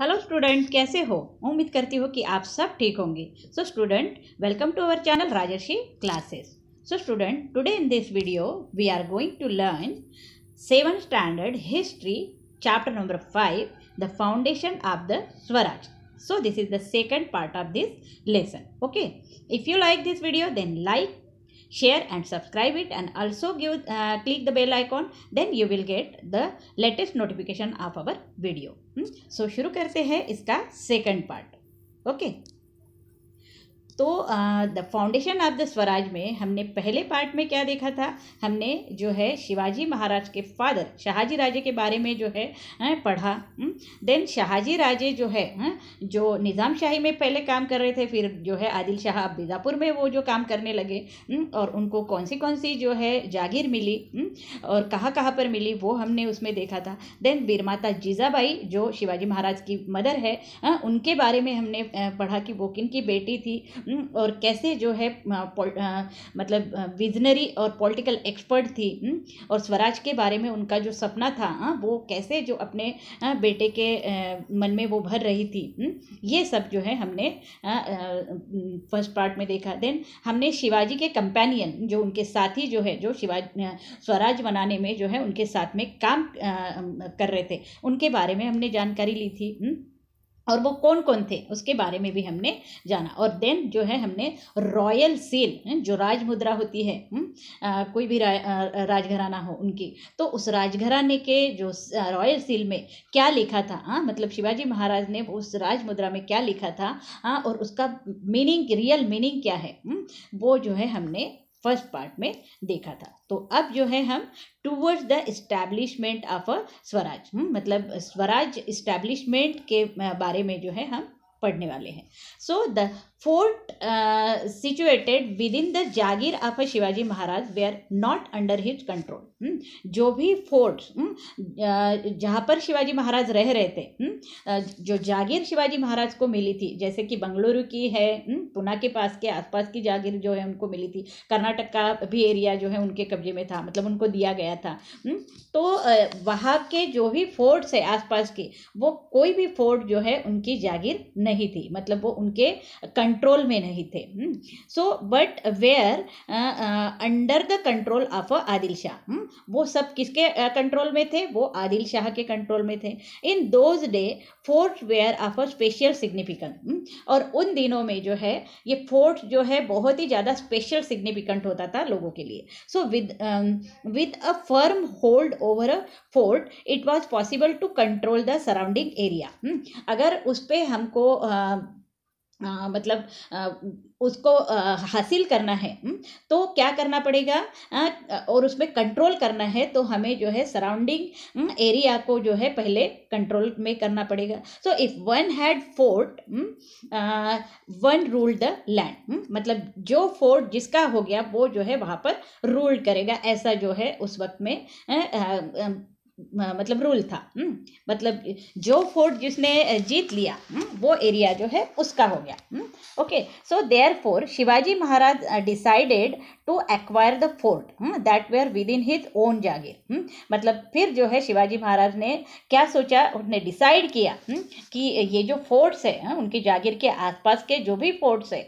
Hello student कैसे हो उम्मीद करती हो कि आप सब ठीक होंगे so student welcome to our channel Rajarshi classes so student today in this video we are going to learn seven standard history chapter number five the foundation of the Swaraj so this is the second part of this lesson okay if you like this video then like share and subscribe it and also give uh, click the bell icon then you will get the latest notification of our video hmm? so shuru karte hai iska second part okay तो the foundation of the Swaraj में हमने पहले part में क्या देखा था हमने जो है शिवाजी महाराज के फादर शाहजी राजे के बारे में जो है पढ़ा देन हम्म, शाहजी राजे जो है जो निज़ाम शाही में पहले काम कर रहे थे फिर जो है आदिल शाह अब बीजापुर में वो जो काम करने लगे हम्म, और उनको कौन सी कौन सी जो है जागीर मिली हम्म, और कहाँ कहाँ पर मिली वो हमने उसमें देखा था देन बीरमाता जीजाबाई जो शिवाजी महाराज की मदर है उनके बारे में हमने पढ़ा कि वो किन की बेटी थी हम्म, और कैसे जो है मतलब विजनरी और पॉलिटिकल एक्सपर्ट थी हम्म, और स्वराज के बारे में उनका जो सपना था वो कैसे जो अपने बेटे के मन में वो भर रही थी हम्म, ये सब जो है हमने फर्स्ट पार्ट में देखा देन हमने शिवाजी के कंपेनियन जो उनके साथी जो है जो शिवाजी स्वराज बनाने में जो है उनके साथ में काम कर रहे थे उनके बारे में हमने जानकारी ली थी और वो कौन कौन थे उसके बारे में भी हमने जाना और देन जो है हमने रॉयल सेल जो राज मुद्रा होती है हम्म, आ, कोई भी रा, राजघराना हो उनकी तो उस राजघराने के जो रॉयल सेल में क्या लिखा था आ, मतलब शिवाजी महाराज ने उस राज मुद्रा में क्या लिखा था आ, और उसका मीनिंग रियल मीनिंग क्या है हम्म, वो जो है हमने फर्स्ट पार्ट में देखा था तो अब जो है हम towards the establishment of a Swaraj hmm, मतलब स्वराज इस्टेब्लिशमेंट के बारे में जो है हम पढ़ने वाले हैं so the fort situated within the jagir of Shivaji Maharaj were not under his control जो भी फोर्ट hmm? uh, जहाँ पर शिवाजी महाराज रह रहे थे hmm? uh, जो जागीर शिवाजी महाराज को मिली थी जैसे कि बंगलुरु की है hmm? पुना के पास के आसपास की जागीर जो है उनको मिली थी कर्नाटक का भी एरिया जो है उनके कब्जे में था मतलब उनको दिया गया था तो uh, वहाँ के जो भी फोर्ट्स है आसपास के वो कोई भी फोर्ट जो है उनकी जागीर नहीं थी मतलब वो उनके कंट्रोल कंट्रोल में नहीं थे so but were under the control of Adil Shah वो सब किसके कंट्रोल uh, में थे वो आदिल शाह के कंट्रोल में थे in those day fort were of a special significant और उन दिनों में जो है ये फोर्ट जो है बहुत ही ज़्यादा स्पेशल सिग्निफिकेंट होता था लोगों के लिए so with with a firm hold over a fort it was possible to control the surrounding area अगर उस पर हमको uh, आ, मतलब आ, उसको हासिल करना है तो क्या करना पड़ेगा आ, और उसमें कंट्रोल करना है तो हमें जो है सराउंडिंग एरिया को जो है पहले कंट्रोल में करना पड़ेगा so if one had fort one rule the land मतलब जो फोर्ट जिसका हो गया वो जो है वहाँ पर रूल करेगा ऐसा जो है उस वक्त में मतलब रूल था हम्म, मतलब जो फोर्ट जिसने जीत लिया हम्म, वो एरिया जो है उसका हो गया okay so therefore Shivaji Maharaj decided to acquire the fort that were within his own jagir मतलब फिर जो है शिवाजी महाराज ने क्या सोचा उसने डिसाइड किया हम्म, कि ये जो फोर्ट्स है उनकी जागीर के आसपास के जो भी फोर्ट्स है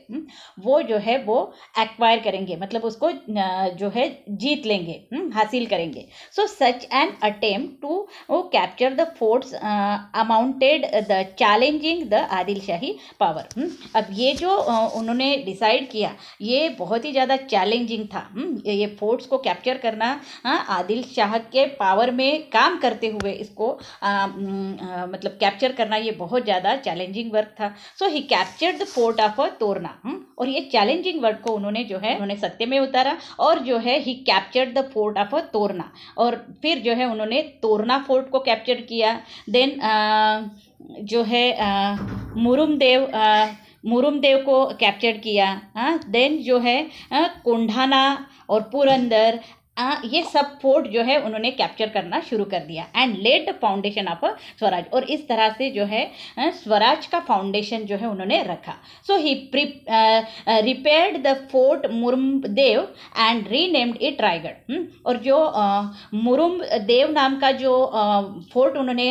वो जो है वो एक्वायर करेंगे मतलब उसको जो है जीत लेंगे हासिल करेंगे so such and attempt attempt to oh, capture the forts uh, amounted uh, the challenging the power hmm. अब ये जो uh, उन्होंने डिसाइड किया ये बहुत ही ज़्यादा चैलेंजिंग था hmm. ये फोर्ट्स को कैप्चर करना आदिल हाँ, शाह के पावर में काम करते हुए इसको आ, uh, आ, mm, मतलब कैप्चर करना ये बहुत ज़्यादा चैलेंजिंग वर्क था so he capture the fort of Torna और ये चैलेंजिंग वर्ड को उन्होंने जो है उन्होंने सत्य में उतारा और जो है he captured the fort of Torna और फिर जो है उन्होंने तोरना फोर्ट को कैप्चर किया देन जो है मुरुमदेव मुरुमदेव को कैप्चर किया हाँ देन जो है कोंढाना और पुरंदर ये सब फोर्ट जो है उन्होंने कैप्चर करना शुरू कर दिया and laid the foundation of Swaraj और इस तरह से जो है स्वराज का फाउंडेशन जो है उन्होंने रखा so he repaired the fort Murumdev and renamed it Raigad और जो मुरुम देव नाम का जो फोर्ट उन्होंने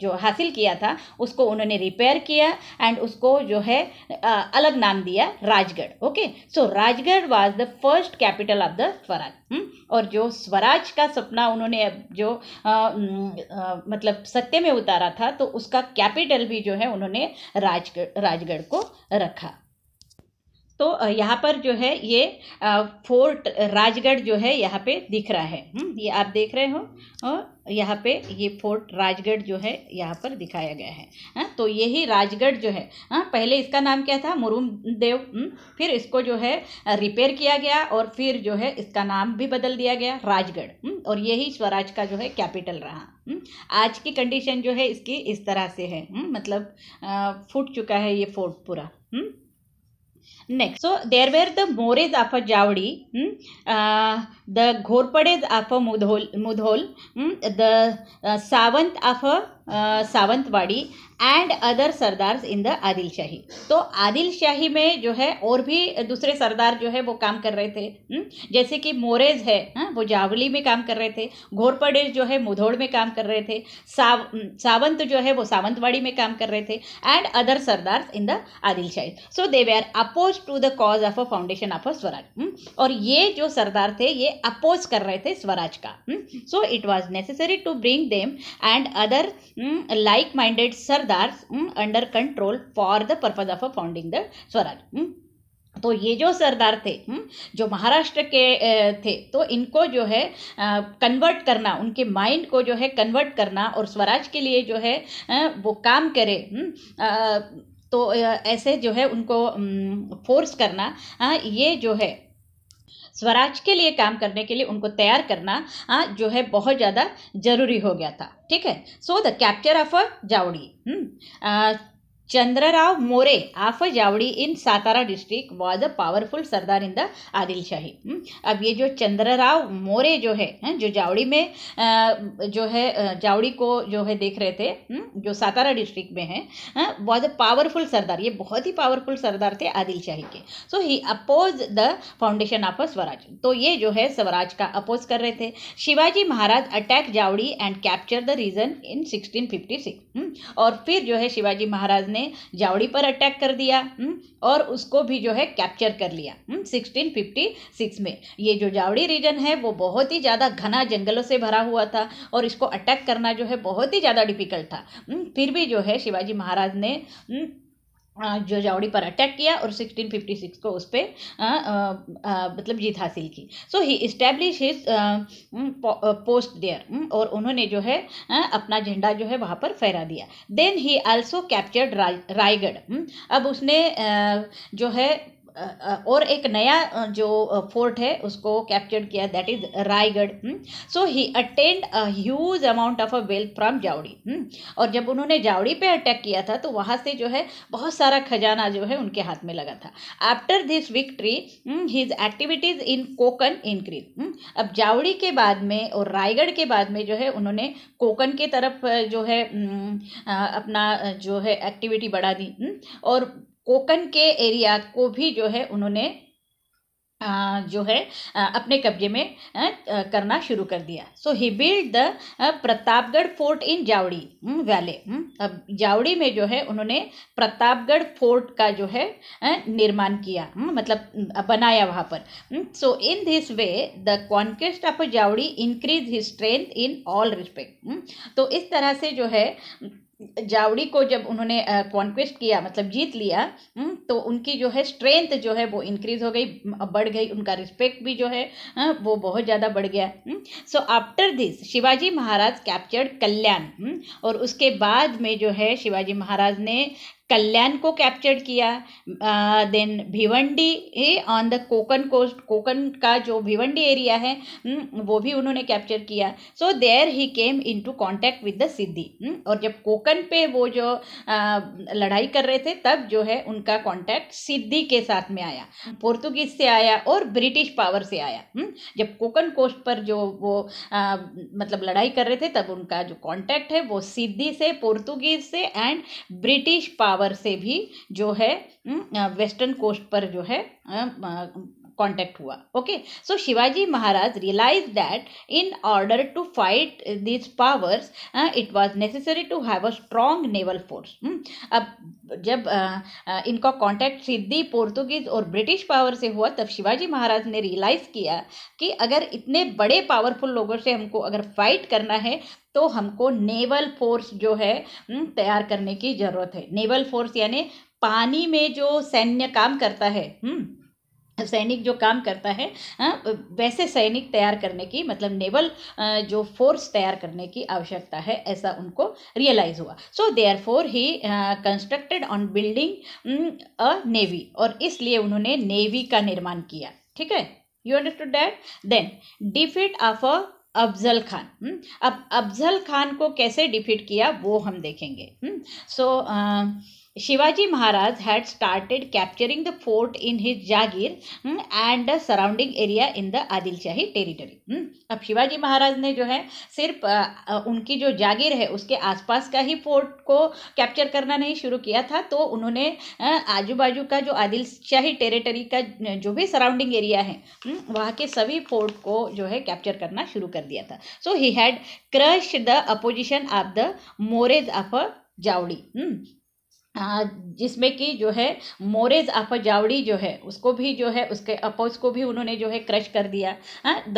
जो हासिल किया था उसको उन्होंने रिपेयर किया एंड उसको जो है अलग नाम दिया Rajgad okay so Rajgad was the first capital of the Swaraj hmm? और जो स्वराज का सपना उन्होंने जो आ, आ, मतलब सत्य में उतारा था तो उसका कैपिटल भी जो है उन्होंने राजगढ़ राजगढ़ को रखा तो यहाँ पर जो है ये फोर्ट राजगढ़ जो है यहाँ पे दिख रहा है हम्म, ये आप देख रहे हो और यहाँ पे ये फोर्ट राजगढ़ जो है यहाँ पर दिखाया गया है हा? तो यही राजगढ़ जो है हा? पहले इसका नाम क्या था मुरुम देव हम्म, फिर इसको जो है रिपेयर किया गया और फिर जो है इसका नाम भी बदल दिया गया राजगढ़ हम्म, और यही स्वराज का जो है कैपिटल रहा आज की कंडीशन जो है इसकी इस तरह से है मतलब फूट चुका है ये फोर्ट पूरा Next, so there were the Mores of Javadi, the Ghorpades of Mudhol, Mudhol the Savant of uh, Savantwadi and other sardars in the Adil Shahi तो आदिल शाही में जो है और भी दूसरे सरदार जो है वो काम कर रहे थे हम्म? जैसे कि मोरेज है हाँ, वो जावली में काम कर रहे थे घोरपड़ेज जो है मुधोड़ में काम कर रहे थे साव सावंत हम्म, जो है वो सावंतवाड़ी में काम कर रहे थे and other sardars in the Adil Shahi so they were oppose to the cause of a foundation of a Swaraj और ये जो सरदार थे ये अपोज कर रहे थे स्वराज का so it was necessary to bring them and other like minded सर sardar under control for the purpose of founding the Swaraj तो ये जो सरदार थे um, जो महाराष्ट्र के थे तो इनको जो है कन्वर्ट करना उनके माइंड को जो है कन्वर्ट करना और स्वराज के लिए जो है वो काम करे um, तो ऐसे जो है उनको फोर्स um, करना ये जो है स्वराज के लिए काम करने के लिए उनको तैयार करना आ, हाँ, जो है बहुत ज़्यादा ज़रूरी हो गया था ठीक है so the capture of a Javadi Chandrarao More of Javadi in Satara district was a powerful sardar in the Adilshahi अब ये जो चंद्रराव मोरे जो है जो जावड़ी में जो है जावड़ी को जो है देख रहे थे जो सातारा डिस्ट्रिक्ट में है वॉज अ पावरफुल सरदार ये बहुत ही पावरफुल सरदार थे आदिलशाही के so he oppose the foundation of a Swaraj तो ये जो है स्वराज का अपोज कर रहे थे Shivaji Maharaj attack Javadi and capture the region in sixteen और फिर जो है शिवाजी महाराज ने जावड़ी पर अटैक कर दिया हुँ? हम्म, और उसको भी जो है कैप्चर कर लिया सिक्सटीन फिफ्टी सिक्स में ये जो जावड़ी रीजन है वो बहुत ही ज़्यादा घना जंगलों से भरा हुआ था और इसको अटैक करना जो है बहुत ही ज़्यादा डिफिकल्ट था हुँ? हम्म, फिर भी जो है शिवाजी महाराज ने हुँ? हम्म, जो जावड़ी पर अटैक किया और 1656 को उस पर मतलब जीत हासिल की so he establish his post there और उन्होंने जो है आ, अपना झंडा जो है वहाँ पर फहरा दिया then he also captured Raigad अब उसने आ, जो है और एक नया जो फोर्ट है उसको कैप्चर किया that is Raigad so he attend a huge amount of a wealth from Javadi और जब उन्होंने जावड़ी पे अटैक किया था तो वहाँ से जो है बहुत सारा खजाना जो है उनके हाथ में लगा था after this victory his activities in Konkan increase अब जावड़ी के बाद में और रायगढ़ के बाद में जो है उन्होंने कोकन के तरफ जो है हम्म, अपना जो है एक्टिविटी बढ़ा दी हम्म। और कोकन के एरिया को भी जो है उन्होंने जो है अपने कब्जे में करना शुरू कर दिया so he build the Pratapgad fort in Javadi valley hmm, hmm. अब जावड़ी में जो है उन्होंने प्रतापगढ़ फोर्ट का जो है निर्माण किया हम्म, मतलब बनाया वहाँ पर so in this way the conquest of Javadi increase his strength in all respect तो इस तरह से जो है जावड़ी को जब उन्होंने कॉन्क्वेस्ट किया मतलब जीत लिया हम्म, तो उनकी जो है स्ट्रेंथ जो है वो इंक्रीज हो गई बढ़ गई उनका रिस्पेक्ट भी जो है वो बहुत ज़्यादा बढ़ गया so after this Shivaji Maharaj captured Kalyan hmm, और उसके बाद में जो है शिवाजी महाराज ने कल्याण को कैप्चर किया then Bhiwandi on the Konkan coast Konkan का जो भिवंडी एरिया है वो भी उन्होंने कैप्चर किया so there he came into contact with the Siddi और जब कोकन पे वो जो आ, लड़ाई कर रहे थे तब जो है उनका कॉन्टैक्ट सिद्धि के साथ में आया पोर्तुगीज से आया और ब्रिटिश पावर से आया जब कोकन कोस्ट पर जो वो आ, मतलब लड़ाई कर रहे थे तब उनका जो कॉन्टैक्ट है वो सिद्धि से पोर्तुगीज से एंड ब्रिटिश पावर पावर से भी जो है वेस्टर्न हम्म, कोस्ट पर जो है कॉन्टैक्ट हुआ okay so Shivaji Maharaj realise that in order to fight this powers it was necessary to have a strong naval force अब जब uh, uh, इनका कॉन्टैक्ट सिद्धि पोर्तुगीज और ब्रिटिश पावर से हुआ तब शिवाजी महाराज ने रियलाइज किया कि अगर इतने बड़े पावरफुल लोगों से हमको अगर फाइट करना है तो हमको नेवल फोर्स जो है hmm, तैयार करने की ज़रूरत है नेवल फोर्स यानी पानी में जो सैन्य काम करता है हुँ? Hmm? सैनिक जो काम करता है हाँ, वैसे सैनिक तैयार करने की मतलब नेवल जो फोर्स तैयार करने की आवश्यकता है ऐसा उनको रियलाइज हुआ so therefore he constructed on building a navy और इसलिए उन्होंने नेवी का निर्माण किया ठीक है you understood that then defeat of a Afzal Khan अब अफजल खान को कैसे डिफीट किया वो हम देखेंगे so so, uh, Shivaji Maharaj had started capturing the fort in his jagir and the surrounding area in the Adilshahi territory अब शिवाजी महाराज ने जो है सिर्फ आ, उनकी जो जागीर है उसके आसपास का ही फोर्ट को कैप्चर करना नहीं शुरू किया था तो उन्होंने आजू बाजू का जो आदिलशाही टेरिटरी का जो भी सराउंडिंग एरिया है hmm, वहाँ के सभी फोर्ट को जो है कैप्चर करना शुरू कर दिया था so he had crush the opposition of the Mores of Javli जिसमें कि जो है मोरेज आफत जावड़ी जो है उसको भी जो है उसके अपोज को भी उन्होंने जो है क्रश कर दिया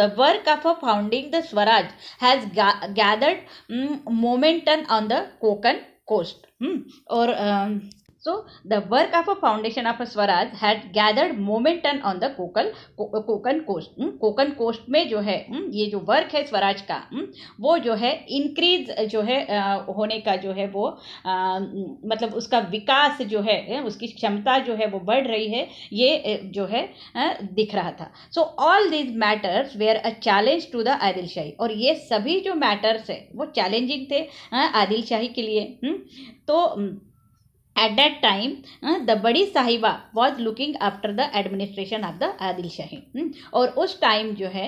the work of a founding the Swaraj has gathered momentum on the Konkan coast और So the work of a foundation of a Swaraj had gathered momentum on the Kokal Konkan coast Konkan coast में जो है hmm, ये जो work है स्वराज का hmm, वो जो है इंक्रीज जो है uh, होने का जो है वो uh, मतलब उसका विकास जो है eh, उसकी क्षमता जो है वो बढ़ रही है ये eh, जो है uh, दिख रहा था so all these matters were a challenge to the Adilshahi और ये सभी जो मैटर्स है वो चैलेंजिंग थे आदिलशाही के लिए hmm. तो At that time, uh, the Badi Sahiba was looking after the administration of the Adil Shahi और उस टाइम जो है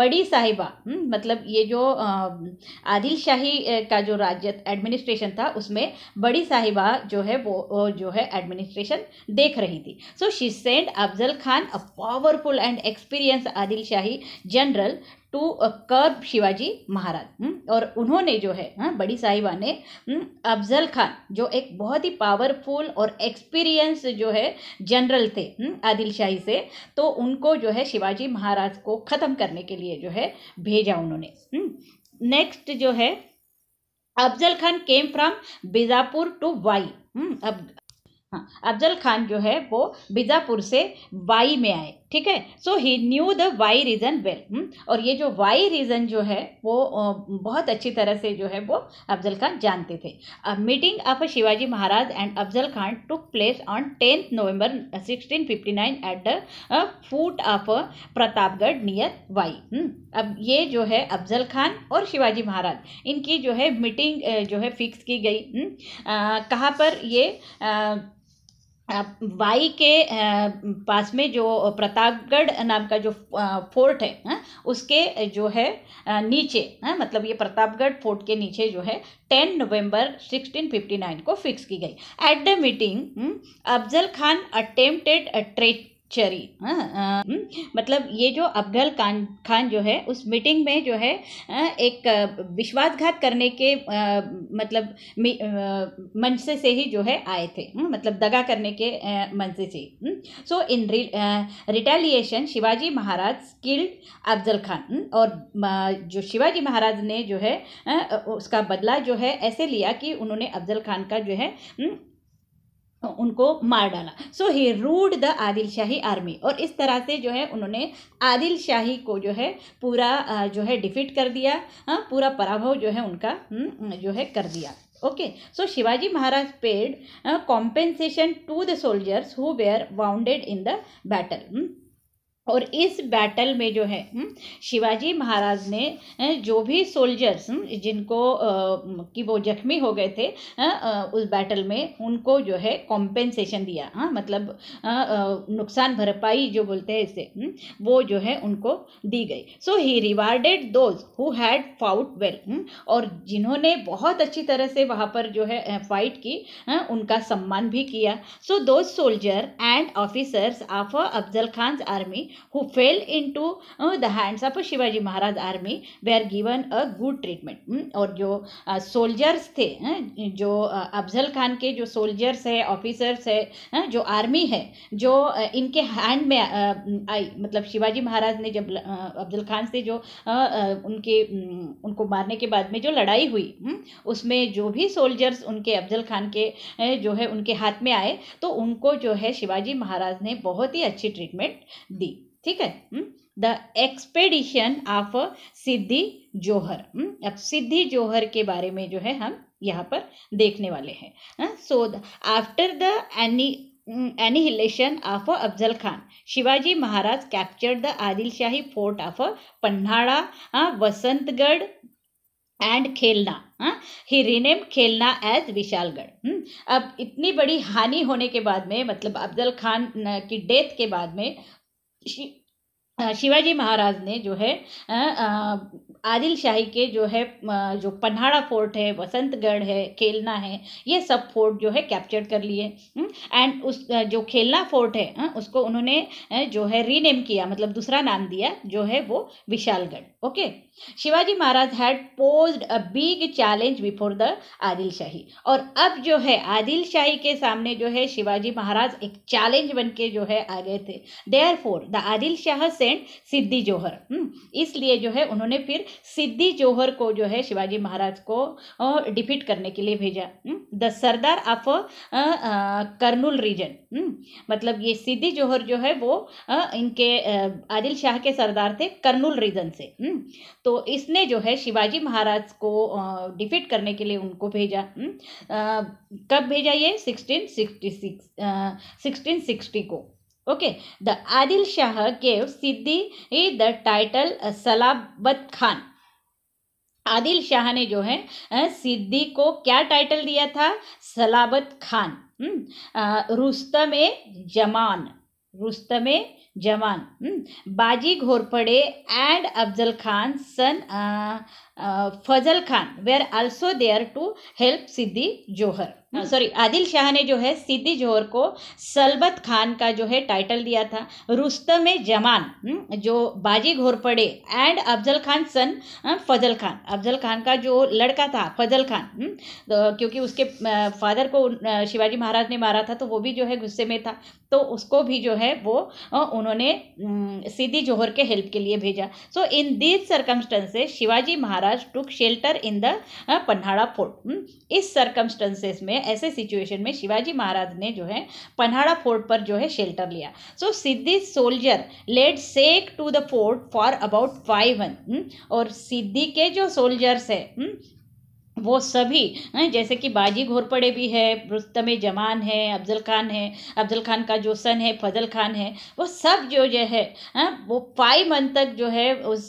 बड़ी साहिबा hmm, मतलब ये जो आदिल um, शाही uh, का जो राज्य एडमिनिस्ट्रेशन था उसमें बड़ी साहिबा जो है वो, वो जो है एडमिनिस्ट्रेशन देख रही थी so she send Afzal Khan a powerful and experience Adil Shahi general to curb Shivaji Maharaj hmm, और उन्होंने जो है हाँ, बड़ी साहिबा ने हम्म, अफजल खान जो एक बहुत ही पावरफुल और एक्सपीरियंस जो है जनरल थे हम्म, आदिलशाही से तो उनको जो है शिवाजी महाराज को ख़त्म करने के लिए जो है भेजा उन्होंने नेक्स्ट जो है Afzal Khan came from Bijapur to Wai अब हाँ अफजल खान जो है वो बीजापुर से वाई में आए ठीक है so he knew the Wai region well और ये जो वाई रीज़न जो है वो बहुत अच्छी तरह से जो है वो अफजल खान जानते थे meeting of Shivaji Maharaj and Afzal Khan took place on tenth November 1659 at the foot of Pratapgarh near Wai अब ये जो है अफजल खान और शिवाजी महाराज इनकी जो है मीटिंग जो है फिक्स की गई हम्म? कहाँ पर ये आ, वाई के पास में जो प्रतापगढ़ नाम का जो फोर्ट है उसके जो है नीचे मतलब ये प्रतापगढ़ फोर्ट के नीचे जो है 10 नवंबर 1659 को फिक्स की गई at the meeting Afzal Khan attempted treachery हाँ, हाँ, हम्म, मतलब ये जो अफजल खान खान जो है उस मीटिंग में जो है हाँ, एक विश्वासघात करने के आ, मतलब मंच से से ही जो है आए थे हम्म, मतलब दगा करने के मंच से से so in retaliation Shivaji Maharaj killed Afzal Khan hmm, और जो शिवाजी महाराज ने जो है उसका बदला जो है ऐसे लिया कि उन्होंने अफजल खान का जो है उनको मार डाला so he routed the Adil Shahi army और इस तरह से जो है उन्होंने आदिल शाही को जो है पूरा जो है डिफीट कर दिया हाँ पूरा पराभव जो है उनका हम्म, जो है कर दिया okay so Shivaji Maharaj paid compensation to the soldiers who were wounded in the battle और इस बैटल में जो है हम्म, शिवाजी महाराज ने जो भी सोल्जर्स हम्म, जिनको कि वो जख्मी हो गए थे उस बैटल में उनको जो है कॉम्पेंसेशन दिया हाँ, मतलब नुकसान भरपाई जो बोलते हैं इसे हम्म, वो जो है उनको दी गई so he rewarded those who had fought well और जिन्होंने बहुत अच्छी तरह से वहाँ पर जो है फाइट की उनका सम्मान भी किया so those soldier and officers of Afzal Khan army who fell into the hands of Shivaji Maharaj army were given a good treatment और जो सोल्जर्स uh, थे जो अफजल uh, खान के जो सोल्जर्स है ऑफिसर्स है जो आर्मी है जो uh, इनके हैंड में uh, आई मतलब शिवाजी महाराज ने जब अफजल uh, खान से जो उनके mm, उनको मारने के बाद में जो लड़ाई हुई hmm? उसमें जो भी सोल्जर्स उनके अफजल खान के जो है उनके हाथ में आए तो उनको जो है शिवाजी महाराज ने बहुत ही अच्छी ट्रीटमेंट दी ठीक है the expedition of Siddi Jauhar अब सिद्धि जोहर के बारे में जो है हम यहाँ पर देखने वाले हैं so after the any annihilation of Afzal Khan Shivaji Maharaj capture the Adilshahi fort of Panhala Vasantgad and Khelna ही हाँ? रिनेम खेलना एज विशालगढ़ हम्म? अब इतनी बड़ी हानि होने के बाद में मतलब अफजल खान की डेथ के बाद में शिवाजी महाराज ने जो है आदिल शाही के जो है जो पन्हाड़ा फोर्ट है वसंतगढ़ है खेलना है ये सब फोर्ट जो है कैप्चर कर लिए एंड हम्म, उस जो खेलना फोर्ट है उसको उन्होंने जो है रीनेम किया मतलब दूसरा नाम दिया जो है वो Vishalgad okay Shivaji Maharaj had posed a big challenge before the Adil Shahi और अब जो है आदिल शाही के सामने जो है शिवाजी महाराज एक चैलेंज बन के जो है आ गए थे therefore the Adil Shah sent Siddi Jauhar इसलिए जो है उन्होंने फिर सिद्धि जौहर को जो है शिवाजी महाराज को डिफीट करने के लिए भेजा the sardar of Kurnool region मतलब ये सिद्धि जौहर जो है वो इनके आदिल शाह के सरदार थे कर्नूल रीजन से हम्म, तो तो इसने जो है शिवाजी महाराज को डिफीट करने के लिए उनको भेजा हम्म, कब भेजा ये sixteen sixty six sixteen sixty को okay the Adil Shah gave Siddi the title Salabat Khan Adil Shah ने जो है सिद्धि को क्या टाइटल दिया था सलाबत खान हम्म, रुस्तम ए जमान रुस्तम ए जवान hmm, Baji Ghorpade and Afzal Khan son Fazal Khan Fazal Khan were also there to help sorry hmm, हाँ। आदिल शाह ने जो है सिद्धि जोहर को सलबत खान का जो है टाइटल दिया था रुस्तम जमान हम्म, जो बाजी घोरपड़े एंड अफजल खान सन फजल खान अफजल खान का जो लड़का था फजल खान तो क्योंकि उसके फादर को शिवाजी महाराज ने मारा था तो वो भी जो है गुस्से में था तो उसको भी जो है वो उन्होंने सिद्धि जोहर के हेल्प के लिए भेजा so in these circumstances Shivaji Maharaj took shelter in the Panhala fort इस सर्कमस्टेंसेस में ऐसे सिचुएशन में शिवाजी महाराज ने जो है पन्हाड़ा फोर्ट पर जो है शेल्टर लिया so Siddi soldier laid siege to the fort for about five month और सिद्धि के जो सोल्जर्स है वो सभी जैसे कि बाजी घोरपड़े भी है रुस्तम जमान है अफजल खान है अफजल खान का जो सन है फजल खान है वो सब जो जो है वो पाई मन तक जो है उस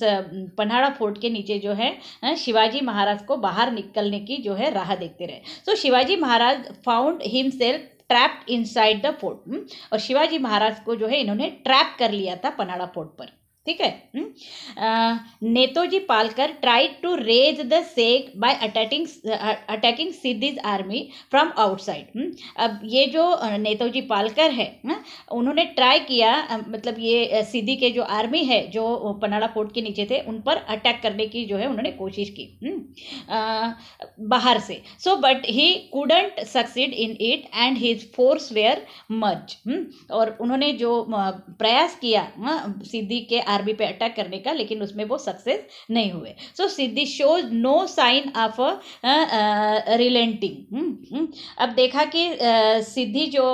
पन्हाड़ा फोर्ट के नीचे जो है शिवाजी महाराज को बाहर निकलने की जो है राह देखते रहे so so, Shivaji Maharaj found himself trapped inside the fort और शिवाजी महाराज को जो है इन्होंने ट्रैप कर लिया था पनाड़ा फोर्ट पर ठीक है हम्म। Netaji Palkar tried to raise the siege by attacking attacking Siddi's army from outside अब ये जो नेतोजी पालकर है हम्म, उन्होंने ट्राई किया मतलब ये सिद्धि के जो आर्मी है जो पनाड़ा फोर्ट के नीचे थे उन पर अटैक करने की जो है उन्होंने कोशिश की आ, हम्म। बाहर से so but he couldn't succeed in it and his force were much और उन्होंने जो प्रयास किया सिद्धि के आर्मी पे अटैक करने का लेकिन उसमें वो सक्सेस नहीं हुए so Siddi shows no sign of relenting अब देखा कि सिद्धि uh, जो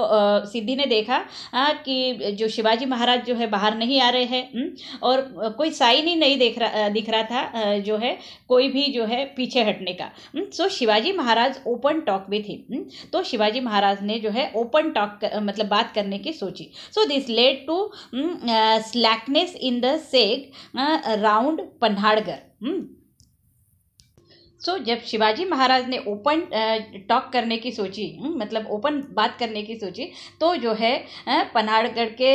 सिद्धि uh, ने देखा uh, कि जो शिवाजी महाराज जो है बाहर नहीं आ रहे हैं हम्म, और uh, कोई साइन ही नहीं देख रहा दिख रहा था जो है कोई भी जो है पीछे हटने का so hmm, so, Shivaji Maharaj open talk भी थी तो शिवाजी महाराज ने जो है ओपन टॉक मतलब बात करने की सोची so this led to slackness in the siege round Panhalgad so so, जब शिवाजी महाराज ने ओपन टॉक करने की सोची हम्म, मतलब ओपन बात करने की सोची तो जो है पन्हाड़गढ़ के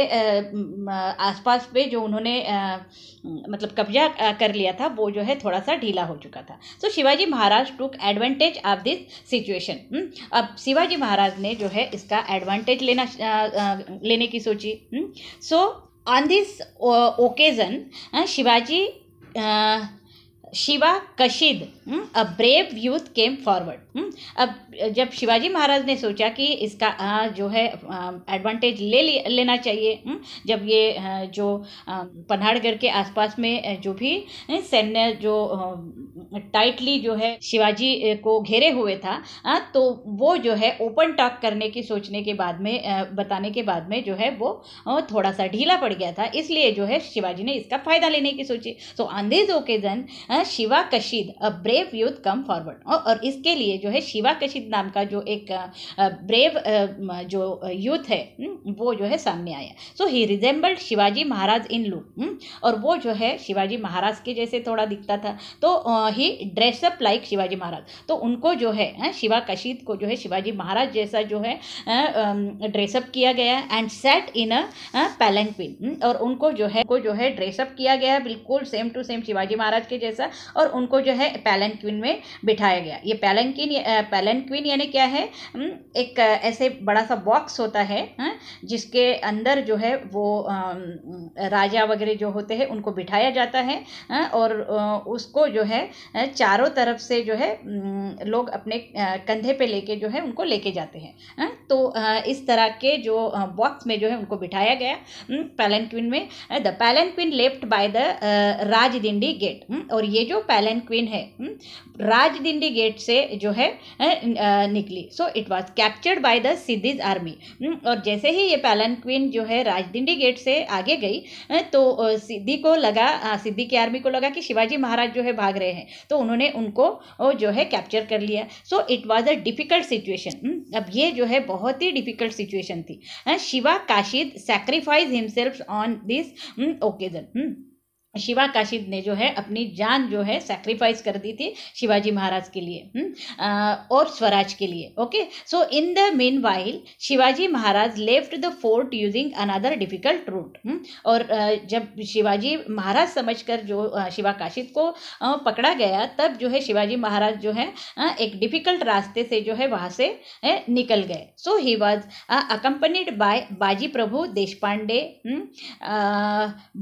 आसपास पे जो उन्होंने मतलब कब्जा कर लिया था वो जो है थोड़ा सा ढीला हो चुका था so so, Shivaji Maharaj took advantage of this situation अब शिवाजी महाराज ने जो है इसका एडवांटेज लेना लेने की सोची so hmm. so, on this uh, occasion, uh, Shivaji uh, Shiva Kashid a brave youth came forward अब जब शिवाजी महाराज ने सोचा कि इसका जो है एडवांटेज ले, लेना चाहिए हम्म, जब ये जो पन्हाड़गढ़ के आसपास में जो भी हम्म, सैन्य जो टाइटली जो है शिवाजी को घेरे हुए था तो वो जो है ओपन टॉक करने की सोचने के बाद में बताने के बाद में जो है वो थोड़ा सा ढीला पड़ गया था इसलिए जो है शिवाजी ने इसका फायदा लेने की सोची सो ऑन दिस ओकेजन था Shiva Kashid a brave youth come forward और इसके लिए जो है शिवा कशीद नाम का जो एक ब्रेव जो यूथ है हम्म, वो जो है सामने आया so he resembled Shivaji Maharaj in look hmm, और वो जो है शिवाजी महाराज के जैसे थोड़ा दिखता था तो he dress up like Shivaji Maharaj तो उनको जो है शिवा कशीद को जो है शिवाजी महाराज जैसा जो है ड्रेसअप किया गया एंड सेट इन अ पैलेंक्विन हम्म, और उनको जो है को जो है ड्रेसअप किया गया बिल्कुल same to same Shivaji Maharaj के जैसा और उनको जो है क्वीन में बिठाया गया ये क्वीन पैलेंक्विन क्वीन यानी क्या है एक ऐसे बड़ा सा बॉक्स होता है हाँ, जिसके अंदर जो है वो राजा वगैरह जो होते हैं उनको बिठाया जाता है हाँ, और उसको जो है चारों तरफ से जो है लोग अपने कंधे पे लेके जो है उनको लेके जाते हैं हाँ, तो इस तरह के जो बॉक्स में जो है उनको बिठाया गया क्वीन में the queen left by the Rajdindi gate और ये जो पैलन क्वीन है हम्म, राजदिंडी गेट से जो है निकली so it was captured by the Siddi's army और जैसे ही ये पैलन क्वीन जो है राजदिंडी गेट से आगे गई तो सिद्धि को लगा सिद्धि की आर्मी को लगा कि शिवाजी महाराज जो है भाग रहे हैं तो उन्होंने उनको जो है कैप्चर कर लिया so it was a difficult situation अब ये जो है बहुत ही डिफ़िकल्ट सिचुएशन थी Shiva Kashid sacrifice himself on this occasion Shiva Kashid ने जो है अपनी जान जो है सैक्रिफाइस कर दी थी शिवाजी महाराज के लिए हम्म, और स्वराज के लिए okay so in the meanwhile Shivaji Maharaj left the fort using another difficult route और जब शिवाजी महाराज समझकर जो शिवा काशिद को पकड़ा गया तब जो है शिवाजी महाराज जो है एक डिफिकल्ट रास्ते से जो है वहाँ से निकल गए so he was accompanied by Baji Prabhu Deshpande hmm,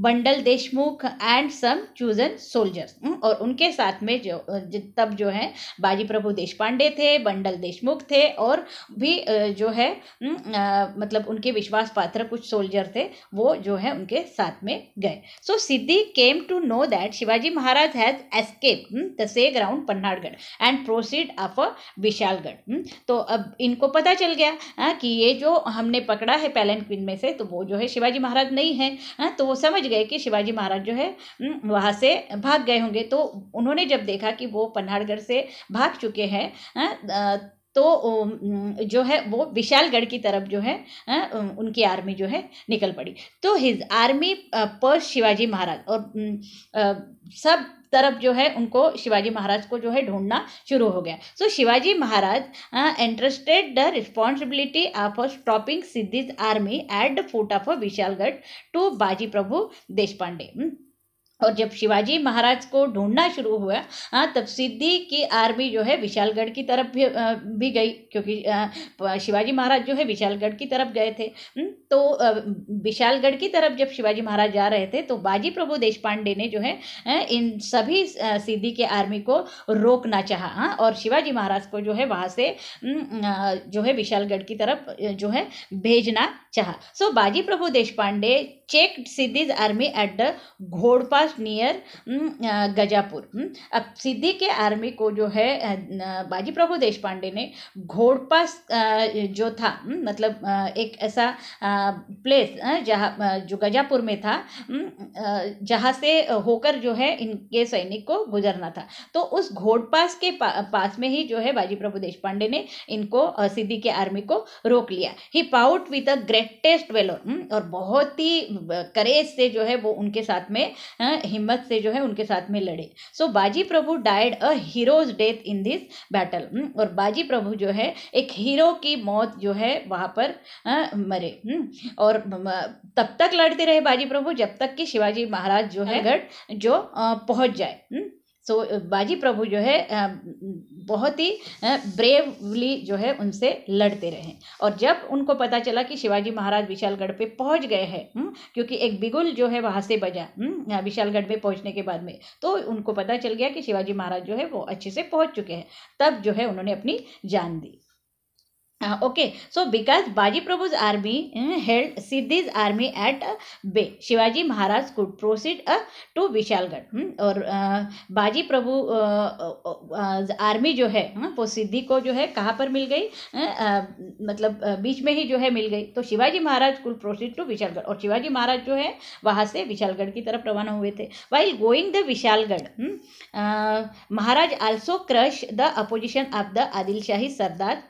Bandal Deshmukh and some chosen soldiers और उनके साथ में जो तब जो है बाजी प्रभु देश पांडे थे बंडल देशमुख थे और भी जो है मतलब उनके विश्वास पात्र कुछ सोल्जर थे वो जो है उनके साथ में गए so Siddi came to know that Shivaji Maharaj has escape the siege around Panhalgad and proceed of Vishalgad तो अब इनको पता चल गया आ, हाँ, कि ये जो हमने पकड़ा है पैलेंट क्वीन में से तो वो जो है शिवाजी महाराज नहीं है आ, हाँ, तो वो समझ गए कि शिवाजी महाराज जो है हम्म, वहाँ से भाग गए होंगे तो उन्होंने जब देखा कि वो पन्हाड़गढ़ से भाग चुके हैं हाँ, तो जो है वो विशालगढ़ की तरफ जो है हाँ, उनकी आर्मी जो है निकल पड़ी तो हिज आर्मी पर शिवाजी महाराज और सब तरफ जो है उनको शिवाजी महाराज को जो है ढूंढना शुरू हो गया so so, Shivaji Maharaj entrusted the responsibility of a stopping Siddi's army at the foot of a Vishalgad to Baji Prabhu Deshpande और जब शिवाजी महाराज को ढूंढना शुरू हुआ हाँ तब सिद्धि की आर्मी जो है विशालगढ़ की तरफ भी भी गई क्योंकि शिवाजी महाराज जो है विशालगढ़ की तरफ गए थे हम्म, तो विशालगढ़ की तरफ जब शिवाजी महाराज जा रहे थे तो बाजी प्रभु देश पांडे ने जो है इन सभी सिद्धि के आर्मी को रोकना चाहा हाँ और शिवाजी महाराज को जो है वहाँ से हम्म, जो है विशालगढ़ की तरफ जो है भेजना चाह सो Baji Prabhu Deshpande check Siddi's army at the Ghodpass pass near Gajapur अब सिद्धि के आर्मी को जो है बाजी प्रभु देश पांडे ने घोड़पा जो था मतलब एक ऐसा प्लेस जहाँ जो गजापुर में था जहाँ से होकर जो है इनके सैनिक को गुजरना था तो उस घोड़पास के पा, पास में ही जो है बाजी प्रभु देश पांडे ने इनको सिद्धि के आर्मी को रोक लिया he fought with a greatest valour और बहुत ही करेज से जो है वो उनके साथ में हिम्मत से जो है उनके साथ में लड़े so so, Baji Prabhu died a hero's death in this battle और बाजी प्रभु जो है एक हीरो की मौत जो है वहाँ पर आ, मरे हम्म, और तब तक लड़ते रहे बाजी प्रभु जब तक कि शिवाजी महाराज जो है हाँ। गढ़ जो पहुँच जाए हम्म, सो so, बाजी प्रभु जो है बहुत ही ब्रेवली जो है उनसे लड़ते रहे और जब उनको पता चला कि शिवाजी महाराज विशालगढ़ पे पहुंच गए हैं हम्म, क्योंकि एक बिगुल जो है वहाँ से बजा हम्म, विशालगढ़ में पहुंचने के बाद में तो उनको पता चल गया कि शिवाजी महाराज जो है वो अच्छे से पहुंच चुके हैं तब जो है उन्होंने अपनी जान दी okay so because Baji Prabhu's army held Siddi's army at bay Shivaji Maharaj bay, proceed to Vishalgad और बाजी प्रभु आर्मी जो है uh, वो सिद्धि को जो है कहाँ पर मिल गई uh, uh, मतलब बीच में ही जो है मिल गई तो शिवाजी महाराज कुल प्रोसीड टू विशालगढ़ और शिवाजी महाराज जो है वहाँ से विशालगढ़ की तरफ रवाना हुए थे while going the Vishalgad Maharaj also crush the opposition of the Adilshahi sardar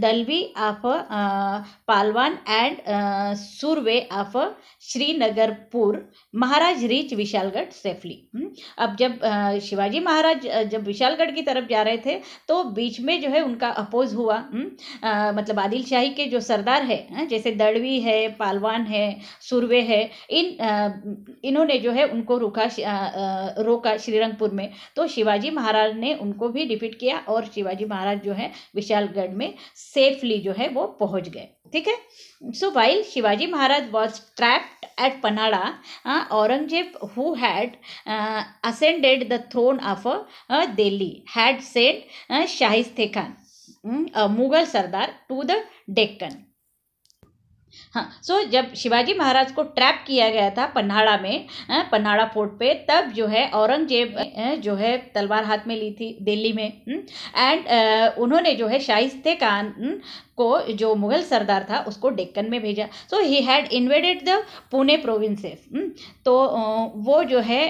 the Dalvi of uh, Palwan and uh, Surve of uh, Shringarpur Maharaj reach Vishalgad safely अब जब शिवाजी uh, महाराज uh, जब विशालगढ़ की तरफ जा रहे थे तो बीच में जो है उनका अपोज हुआ आ, hmm? uh, मतलब आदिल शाही के जो सरदार है हाँ, जैसे दड़वी है पालवान है सुरवे है इन आ, इन्होंने जो है उनको रुका आ, रोका श्रीरंगपुर में तो शिवाजी महाराज ने उनको भी डिफीट किया और शिवाजी महाराज जो है विशालगढ़ में से सेफली जो है वो पहुंच गए ठीक है so while Shivaji Maharaj was trapped at Panhala Aurangzeb who had ascended the throne of Delhi had send Shaista Khan Mughal sardar to the Deccan हाँ सो जब शिवाजी महाराज को ट्रैप किया गया था पन्हाड़ा में हाँ, पन्हाड़ा फोर्ट पे तब जो है औरंगजेब हाँ, जो है तलवार हाथ में ली थी दिल्ली में एंड हाँ, उन्होंने जो है शाइस्ते खान को जो मुगल सरदार था उसको डेक्कन में भेजा so he had invaded the Pune provinces तो वो जो है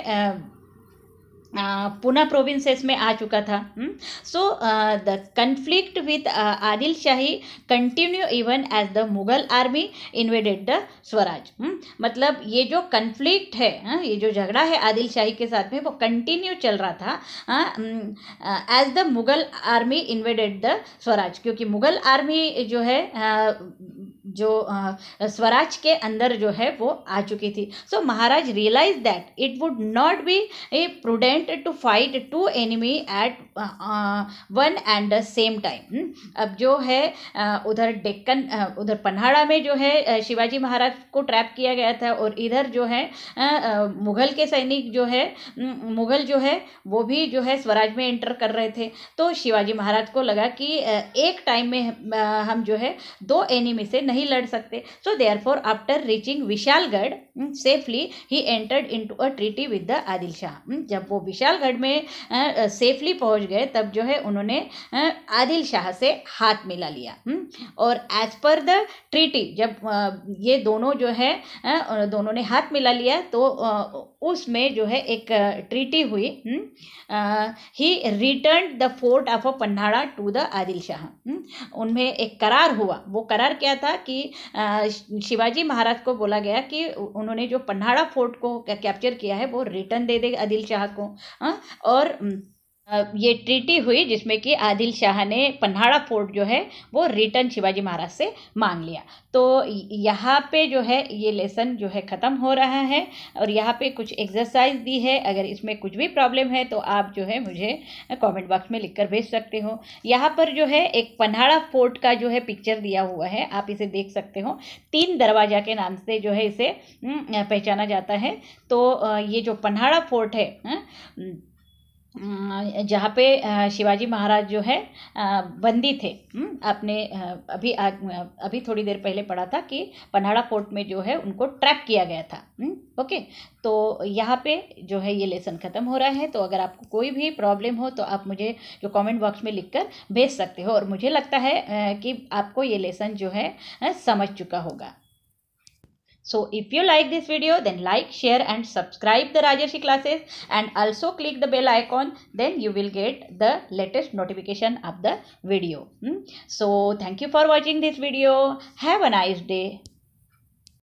पुना प्रोविंसेस में आ चुका था so the conflict with Adil Shahi continue even as the Mughal army invaded the Swaraj hmm. मतलब ये जो कन्फ्लिक्ट है ये जो झगड़ा है आदिल शाही के साथ में वो कंटिन्यू चल रहा था as the hmm, Mughal army invaded the Swaraj क्योंकि मुगल आर्मी जो है जो स्वराज के अंदर जो है वो आ चुकी थी so Maharaj realise that it would not be a prudent to fight two enemy at one and same time अब जो है उधर डेक्कन उधर पन्हाड़ा में जो है शिवाजी महाराज को ट्रैप किया गया था और इधर जो है मुगल के सैनिक जो है हम्म, मुगल जो है वो भी जो है स्वराज में एंटर कर रहे थे तो शिवाजी महाराज को लगा कि एक टाइम में हम जो है दो एनिमी से नहीं नहीं लड़ सकते so therefore after reaching Vishalgad safely he entered into a treaty with the Adil Shah जब वो विशालगढ़ में सेफली पहुंच गए तब जो है उन्होंने आदिल शाह से हाथ मिला लिया hmm, और एज पर द ट्रीटी जब ये दोनों जो है दोनों ने हाथ मिला लिया तो उसमें जो है एक ट्रीटी हुई he return the fort of a Panhala to the Adil Shah उनमें एक करार हुआ वो करार क्या था कि शिवाजी महाराज को बोला गया कि उन्होंने जो पन्हाड़ा फोर्ट को कैप्चर किया है वो रिटर्न दे दे आदिल शाह को हाँ? और ये ट्रीटी हुई जिसमें कि आदिल शाह ने पन्हाड़ा फोर्ट जो है वो रिटर्न शिवाजी महाराज से मांग लिया तो यहाँ पे जो है ये लेसन जो है ख़त्म हो रहा है और यहाँ पे कुछ एक्सरसाइज दी है अगर इसमें कुछ भी प्रॉब्लम है तो आप जो है मुझे कमेंट बॉक्स में लिखकर भेज सकते हो यहाँ पर जो है एक पन्हाड़ा फोर्ट का जो है पिक्चर दिया हुआ है आप इसे देख सकते हो तीन दरवाजा के नाम से जो है इसे हम्म, पहचाना जाता है तो ये जो पन्हाड़ा फोर्ट है हम्म, जहाँ पे शिवाजी महाराज जो है बंदी थे हम्म, आपने अभी अभी थोड़ी देर पहले पढ़ा था कि पन्हाड़ा फोर्ट में जो है उनको ट्रैप किया गया था हम्म, ओके तो यहाँ पे जो है ये लेसन ख़त्म हो रहा है तो अगर आपको कोई भी प्रॉब्लम हो तो आप मुझे जो कमेंट बॉक्स में लिखकर भेज सकते हो और मुझे लगता है कि आपको ये लेसन जो है समझ चुका होगा So if you like this video then like, share and subscribe the Rajashi classes and also click the bell icon then you will get the latest notification of the video. Hmm? So thank you for watching this video. Have a nice day.